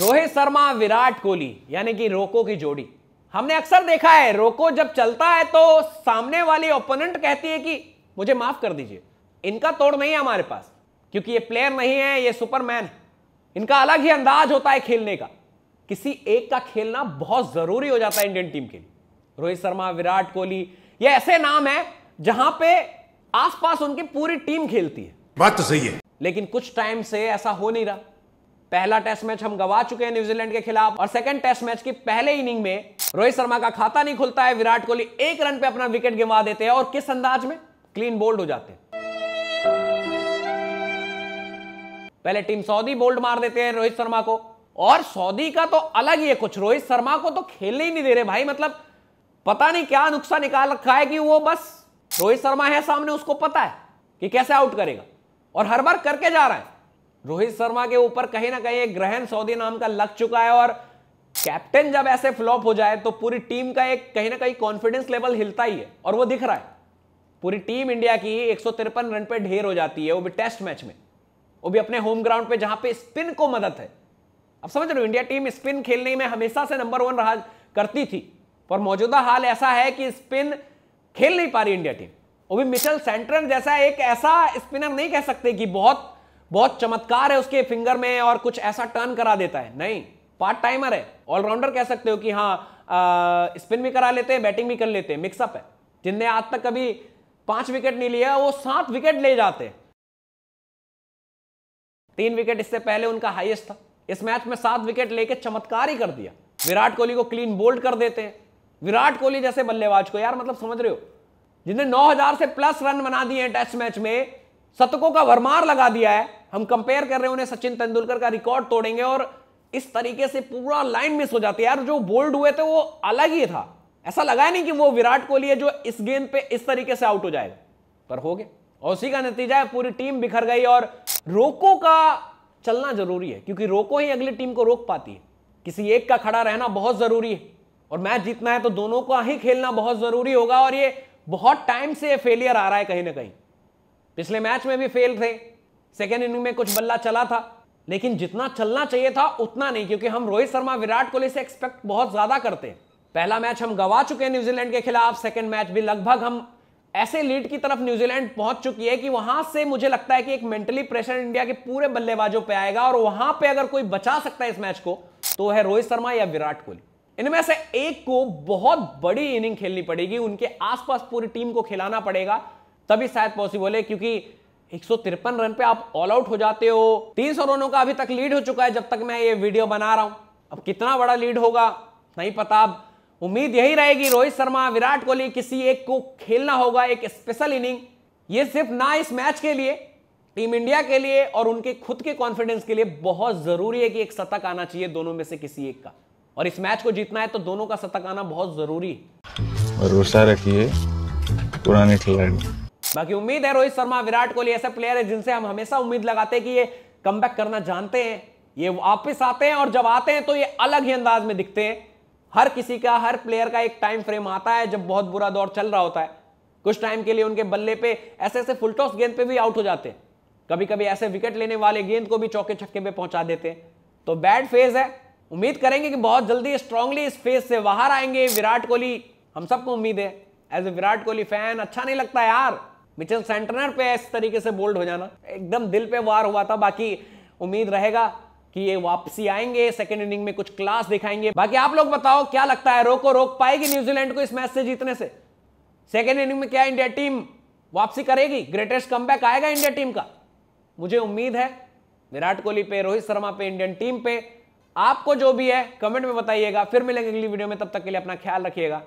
रोहित शर्मा विराट कोहली यानी कि रोको की जोड़ी हमने अक्सर देखा है रोको जब चलता है तो सामने वाली ओपोनेंट कहती है कि मुझे माफ कर दीजिए इनका तोड़ नहीं है हमारे पास क्योंकि ये प्लेयर नहीं है ये सुपरमैन है इनका अलग ही अंदाज होता है खेलने का किसी एक का खेलना बहुत जरूरी हो जाता है इंडियन टीम के लिए रोहित शर्मा विराट कोहली ये ऐसे नाम है जहां पे आसपास उनकी पूरी टीम खेलती है बात तो सही है लेकिन कुछ टाइम से ऐसा हो नहीं रहा पहला टेस्ट मैच हम गवा चुके हैं न्यूजीलैंड के खिलाफ और सेकंड टेस्ट मैच की पहले इनिंग में रोहित शर्मा का खाता नहीं खुलता है विराट कोहली एक रन पे अपना विकेट गिवा देते हैं और किस अंदाज में क्लीन बोल्ड हो जाते हैं पहले टीम सऊदी बोल्ड मार देते हैं रोहित शर्मा को और सऊदी का तो अलग ही है कुछ रोहित शर्मा को तो खेलने ही नहीं दे रहे भाई मतलब पता नहीं क्या नुकसान निकाल रखा है कि वो बस रोहित शर्मा है सामने उसको पता है कि कैसे आउट करेगा और हर बार करके जा रहा है रोहित शर्मा के ऊपर कहीं ना कहीं एक ग्रहण सऊदी नाम का लग चुका है और कैप्टन जब ऐसे फ्लॉप हो जाए तो पूरी टीम का एक कहीं ना कहीं कॉन्फिडेंस लेवल हिलता ही है और वो दिख रहा है पूरी टीम इंडिया की एक रन पे ढेर हो जाती है वो भी टेस्ट मैच में वो भी अपने होम ग्राउंड पे जहां पे स्पिन को मदद है अब समझ रहे हो इंडिया टीम स्पिन खेलने में हमेशा से नंबर वन रहा करती थी पर मौजूदा हाल ऐसा है कि स्पिन खेल नहीं पा रही इंडिया टीम वो भी मिशेल सेंटरन जैसा एक ऐसा स्पिनर नहीं कह सकते कि बहुत बहुत चमत्कार है उसके फिंगर में और कुछ ऐसा टर्न करा देता है नहीं पार्ट टाइमर है ऑलराउंडर कह सकते हो कि हाँ स्पिन भी करा लेते हैं बैटिंग भी कर लेते हैं मिक्सअप है जिनने आज तक कभी पांच विकेट नहीं लिया वो सात विकेट ले जाते तीन विकेट इससे पहले उनका हाईएस्ट था इस मैच में सात विकेट लेके चमत्कार ही कर दिया विराट कोहली को क्लीन बोल्ड कर देते हैं विराट कोहली जैसे बल्लेबाज को यार मतलब समझ रहे हो जिन्हें 9000 से प्लस रन बना दिए हैं टेस्ट मैच में शतकों का भरमार लगा दिया है हम कंपेयर कर रहे हैं उन्हें सचिन तेंदुलकर का रिकॉर्ड तोड़ेंगे और इस तरीके से पूरा लाइन मिस हो जाती है यार जो बोल्ड हुए थे वो अलग ही था ऐसा लगा नहीं कि वो विराट कोहली है जो इस गेंद पे इस तरीके से आउट हो जाएगा पर हो गया और उसी का नतीजा है पूरी टीम बिखर गई और रोको का चलना जरूरी है क्योंकि रोको ही अगली टीम को रोक पाती है किसी एक का खड़ा रहना बहुत जरूरी है और मैच जीतना है तो दोनों का ही खेलना बहुत जरूरी होगा और ये बहुत टाइम से फेलियर आ रहा है कहीं ना कहीं पिछले मैच में भी फेल थे सेकेंड इनिंग में कुछ बल्ला चला था लेकिन जितना चलना चाहिए था उतना नहीं क्योंकि हम रोहित शर्मा विराट कोहली से एक्सपेक्ट बहुत ज़्यादा करते हैं पहला मैच हम गवा चुके हैं न्यूजीलैंड के खिलाफ सेकेंड मैच भी लगभग हम ऐसे लीड की तरफ न्यूजीलैंड पहुंच चुकी है कि वहां से मुझे लगता है कि एक मेंटली प्रेशर इंडिया के पूरे बल्लेबाजों पे आएगा और वहां पे अगर कोई बचा सकता है इस मैच को तो है रोहित शर्मा या विराट कोहली इनमें से एक को बहुत बड़ी इनिंग खेलनी पड़ेगी उनके आसपास पूरी टीम को खिलाना पड़ेगा तभी शायद पॉसिबल है क्योंकि एक रन पे आप ऑल आउट हो जाते हो तीन रनों का अभी तक लीड हो चुका है जब तक मैं ये वीडियो बना रहा हूं अब कितना बड़ा लीड होगा नहीं पता अब उम्मीद यही रहेगी रोहित शर्मा विराट कोहली किसी एक को खेलना होगा एक स्पेशल इनिंग ये सिर्फ ना इस मैच के लिए टीम इंडिया के लिए और उनके खुद के कॉन्फिडेंस के लिए बहुत जरूरी है कि एक शतक आना चाहिए दोनों में से किसी एक का और इस मैच को जीतना है तो दोनों का शतक आना बहुत जरूरी है भरोसा रखिए पुराने खिलाड़ी बाकी उम्मीद है रोहित शर्मा विराट कोहली ऐसे प्लेयर है जिनसे हम हमेशा उम्मीद लगाते हैं कि ये कम करना जानते हैं ये वापस आते हैं और जब आते हैं तो ये अलग ही अंदाज में दिखते हैं हर किसी का हर प्लेयर का एक टाइम फ्रेम आता है जब बहुत बुरा दौर चल रहा होता है कुछ टाइम के लिए उनके बल्ले पे ऐसे ऐसे फुलटॉस गेंद पे भी आउट हो जाते हैं कभी कभी ऐसे विकेट लेने वाले गेंद को भी चौके छक्के पे पहुंचा देते हैं तो बैड फेज है उम्मीद करेंगे कि बहुत जल्दी स्ट्रांगली इस फेज से बाहर आएंगे विराट कोहली हम सबको उम्मीद है as a Virat Kohli fan अच्छा नहीं लगता यार मिचेल सेंटनर पे इस तरीके से बोल्ड हो जाना एकदम दिल पे वार हुआ था बाकी उम्मीद रहेगा कि ये वापसी आएंगे सेकेंड इनिंग में कुछ क्लास दिखाएंगे बाकी आप लोग बताओ क्या लगता है रोको रोक पाएगी न्यूजीलैंड को इस मैच से जीतने से सेकेंड इनिंग में क्या इंडिया टीम वापसी करेगी ग्रेटेस्ट कम आएगा इंडिया टीम का मुझे उम्मीद है विराट कोहली पे रोहित शर्मा पे इंडियन टीम पे आपको जो भी है कमेंट में बताइएगा फिर मिलेंगे अगली वीडियो में तब तक के लिए अपना ख्याल रखिएगा